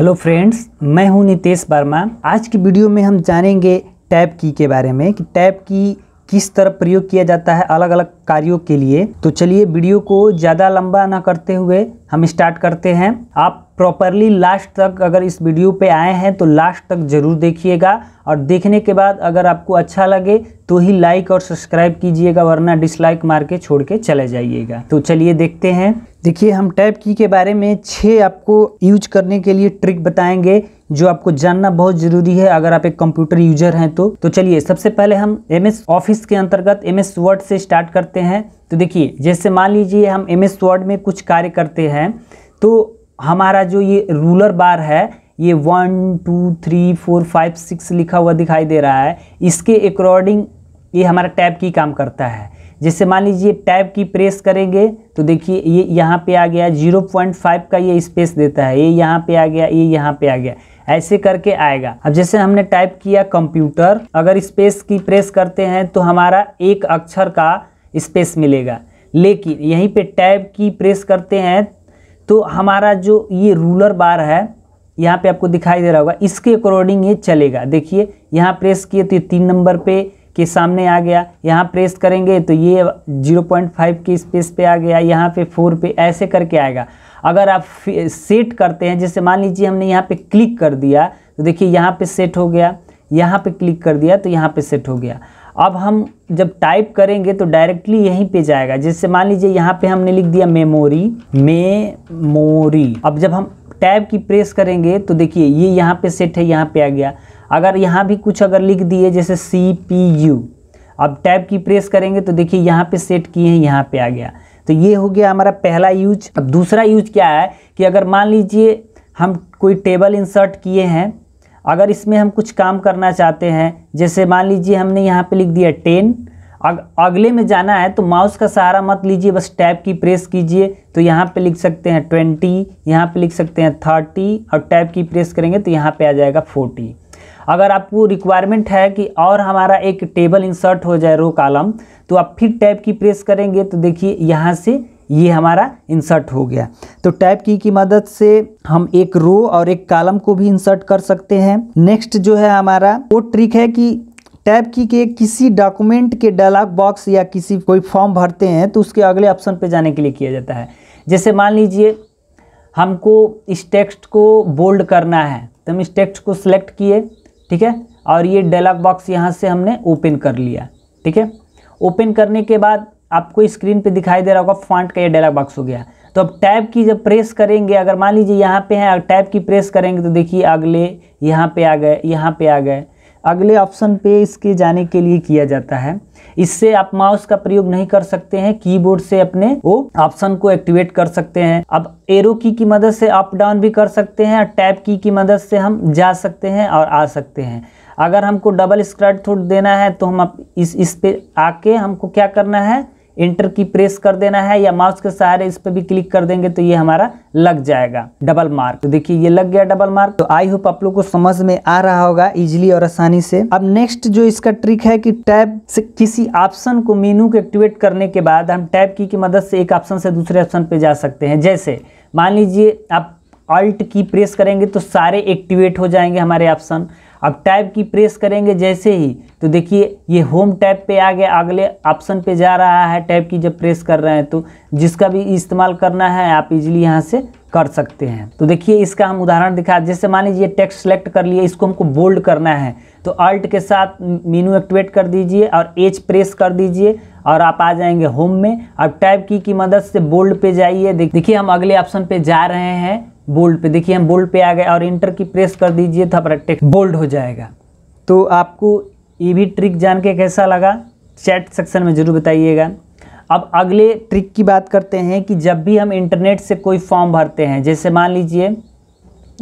hello friends मैं हूं नितेश वर्मा आज की वीडियो में हम जानेंगे टैप की के बारे में कि टैप की किस तरह प्रयोग किया जाता है अलग अलग कार्यों के लिए तो चलिए वीडियो को ज़्यादा लंबा ना करते हुए हम स्टार्ट करते हैं आप प्रॉपरली लास्ट तक अगर इस वीडियो पे आए हैं तो लास्ट तक ज़रूर देखिएगा और देखने के बाद अगर आपको अच्छा लगे तो ही लाइक और सब्सक्राइब कीजिएगा वरना डिसलाइक मार के छोड़ के चले जाइएगा तो चलिए देखते हैं देखिए हम टैप की के बारे में छः आपको यूज करने के लिए ट्रिक बताएंगे जो आपको जानना बहुत ज़रूरी है अगर आप एक कंप्यूटर यूजर हैं तो तो चलिए सबसे पहले हम एम एस ऑफिस के अंतर्गत एम एस वर्ड से स्टार्ट करते हैं तो देखिए जैसे मान लीजिए हम एम एस वर्ड में कुछ कार्य करते हैं तो हमारा जो ये रूलर बार है ये one two three four five six लिखा हुआ दिखाई दे रहा है इसके अकॉर्डिंग ये हमारा टैब की काम करता है जैसे मान लीजिए टैब की प्रेस करेंगे तो देखिए ये यहाँ पे आ गया जीरो पॉइंट फाइव का ये स्पेस देता है ये यहाँ पे आ गया ये यहाँ पे आ गया ऐसे करके आएगा अब जैसे हमने टाइप किया कंप्यूटर अगर स्पेस की प्रेस करते हैं तो हमारा एक अक्षर का स्पेस मिलेगा लेकिन यहीं पे टैब की प्रेस करते हैं तो हमारा जो ये रूलर बार है यहाँ पे आपको दिखाई दे रहा होगा इसके अकॉर्डिंग ये चलेगा देखिए यहाँ प्रेस किए तो ये तीन नंबर पे के सामने आ गया यहाँ प्रेस करेंगे तो ये 0.5 के स्पेस पे आ गया यहाँ पे फोर पे ऐसे करके आएगा अगर आप सेट करते हैं जैसे मान लीजिए हमने यहाँ पे क्लिक कर दिया तो देखिए यहाँ पे सेट हो गया यहाँ पे क्लिक कर दिया तो यहाँ पे सेट हो गया अब हम जब टाइप करेंगे तो डायरेक्टली यहीं पे जाएगा जैसे मान लीजिए यहाँ पे हमने लिख दिया मेमोरी मेमोरी अब जब हम टैब की प्रेस करेंगे तो देखिए ये यह यहाँ पे सेट है यहाँ पे आ गया अगर यहाँ भी कुछ अगर लिख दिए जैसे सी पी यू अब टैब की प्रेस करेंगे तो देखिए यहाँ पे सेट किए हैं यहाँ पे आ गया तो ये हो गया हमारा पहला यूज अब दूसरा यूज क्या है कि अगर मान लीजिए हम कोई टेबल इंसर्ट किए हैं अगर इसमें हम कुछ काम करना चाहते हैं जैसे मान लीजिए हमने यहाँ पे लिख दिया टेन अग, अगले में जाना है तो माउस का सहारा मत लीजिए बस टैब की प्रेस कीजिए तो यहाँ पे लिख सकते हैं ट्वेंटी यहाँ पे लिख सकते हैं थर्टी और टैब की प्रेस करेंगे तो यहाँ पे आ जाएगा फोर्टी अगर आपको रिक्वायरमेंट है कि और हमारा एक टेबल इंसर्ट हो जाए रो कालम तो आप फिर टैब की प्रेस करेंगे तो देखिए यहाँ से ये हमारा इंसर्ट हो गया तो टैप की की मदद से हम एक रो और एक कॉलम को भी इंसर्ट कर सकते हैं नेक्स्ट जो है हमारा वो ट्रिक है कि टैब की के किसी डॉक्यूमेंट के डायलॉग बॉक्स या किसी कोई फॉर्म भरते हैं तो उसके अगले ऑप्शन पे जाने के लिए किया जाता है जैसे मान लीजिए हमको इस टेक्स्ट को बोल्ड करना है तो हम इस टेक्स्ट को सिलेक्ट किए ठीक है और ये डायलॉग बॉक्स यहाँ से हमने ओपन कर लिया ठीक है ओपन करने के बाद आपको स्क्रीन पे दिखाई दे रहा होगा फॉन्ट का ये डायलॉग बॉक्स हो गया तो अब टैब की जब प्रेस करेंगे अगर मान लीजिए यहाँ पे है टैब की प्रेस करेंगे तो देखिए अगले यहाँ पे आ गए यहाँ पे आ गए अगले ऑप्शन पे इसके जाने के लिए किया जाता है इससे आप माउस का प्रयोग नहीं कर सकते हैं कीबोर्ड से अपने वो ऑप्शन को एक्टिवेट कर सकते हैं अब एरो की की मदद से अप डाउन भी कर सकते हैं और टैप की की मदद से हम जा सकते हैं और आ सकते हैं अगर हमको डबल स्क्रट थ्रोट देना है तो हम इस इस पे आके हमको क्या करना है इंटर की प्रेस कर देना है या माउस के सहारे इस पर भी क्लिक कर देंगे तो ये हमारा लग जाएगा डबल मार्क तो देखिए ये लग गया डबल मार्क तो आई होप आप लोग को समझ में आ रहा होगा इजिली और आसानी से अब नेक्स्ट जो इसका ट्रिक है कि टैब से किसी ऑप्शन को मेनू को एक्टिवेट करने के बाद हम टैब की, की मदद से एक ऑप्शन से दूसरे ऑप्शन पे जा सकते हैं जैसे मान लीजिए आप ऑल्ट की प्रेस करेंगे तो सारे एक्टिवेट हो जाएंगे हमारे ऑप्शन अब टैब की प्रेस करेंगे जैसे ही तो देखिए ये होम टैब पे आ गया अगले ऑप्शन पे जा रहा है टैब की जब प्रेस कर रहे हैं तो जिसका भी इस्तेमाल करना है आप इजीली यहाँ से कर सकते हैं तो देखिए इसका हम उदाहरण दिखा जैसे मान लीजिए टेक्स्ट सेलेक्ट कर लिए इसको हमको बोल्ड करना है तो अल्ट के साथ मीनू एक्टिवेट कर दीजिए और एच प्रेस कर दीजिए और आप आ जाएंगे होम में अब टैब की की मदद से बोल्ड पे जाइए देखिए हम अगले ऑप्शन पे जा रहे हैं बोल्ड पे देखिए हम बोल्ड पे आ गए और इंटर की प्रेस कर दीजिए तो हमारा टेक्स्ट बोल्ड हो जाएगा तो आपको ये भी ट्रिक जान के कैसा लगा चैट सेक्शन में ज़रूर बताइएगा अब अगले ट्रिक की बात करते हैं कि जब भी हम इंटरनेट से कोई फॉर्म भरते हैं जैसे मान लीजिए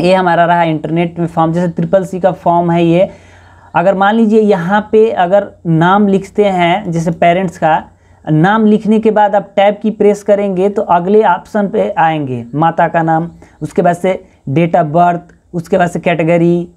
ये हमारा रहा इंटरनेट में फॉर्म जैसे ट्रिपल सी का फॉर्म है ये अगर मान लीजिए यहाँ पे अगर नाम लिखते हैं जैसे पेरेंट्स का नाम लिखने के बाद आप टैब की प्रेस करेंगे तो अगले ऑप्शन पे आएंगे माता का नाम उसके बाद से डेट ऑफ बर्थ उसके बाद से कैटेगरी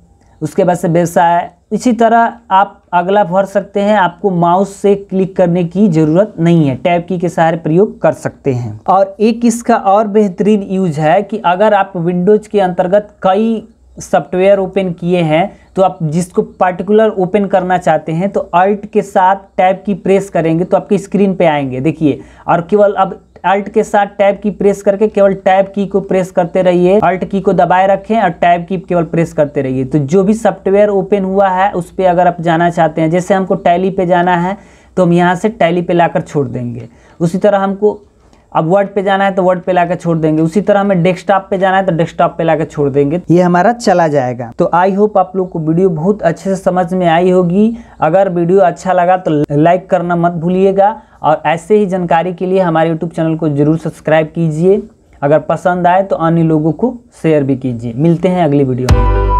उसके बाद से व्यवसाय इसी तरह आप अगला भर सकते हैं आपको माउस से क्लिक करने की ज़रूरत नहीं है टैब की के सहारे प्रयोग कर सकते हैं और एक इसका और बेहतरीन यूज है कि अगर आप विंडोज़ के अंतर्गत कई सॉफ्टवेयर ओपन किए हैं तो आप जिसको पार्टिकुलर ओपन करना चाहते हैं तो अल्ट के साथ टैब की प्रेस करेंगे तो आपकी स्क्रीन पे आएंगे देखिए और केवल अब अल्ट के साथ टैब की प्रेस करके केवल टैब की को प्रेस करते रहिए अल्ट की को दबाए रखें और टैब की केवल प्रेस करते रहिए तो जो भी सॉफ्टवेयर ओपन हुआ है उस पर अगर आप जाना चाहते हैं जैसे हमको टैली पे जाना है तो हम यहाँ से टैली पे लाकर छोड़ देंगे उसी तरह हमको अब वर्ड पे जाना है तो वर्ड पे लाकर छोड़ देंगे उसी तरह हमें डेस्कटॉप पे जाना है तो डेस्कटॉप पे लाकर छोड़ देंगे ये हमारा चला जाएगा तो आई होप आप लोग को वीडियो बहुत अच्छे से समझ में आई होगी अगर वीडियो अच्छा लगा तो लाइक करना मत भूलिएगा और ऐसे ही जानकारी के लिए हमारे यूट्यूब चैनल को जरूर सब्सक्राइब कीजिए अगर पसंद आए तो अन्य लोगों को शेयर भी कीजिए मिलते हैं अगली वीडियो में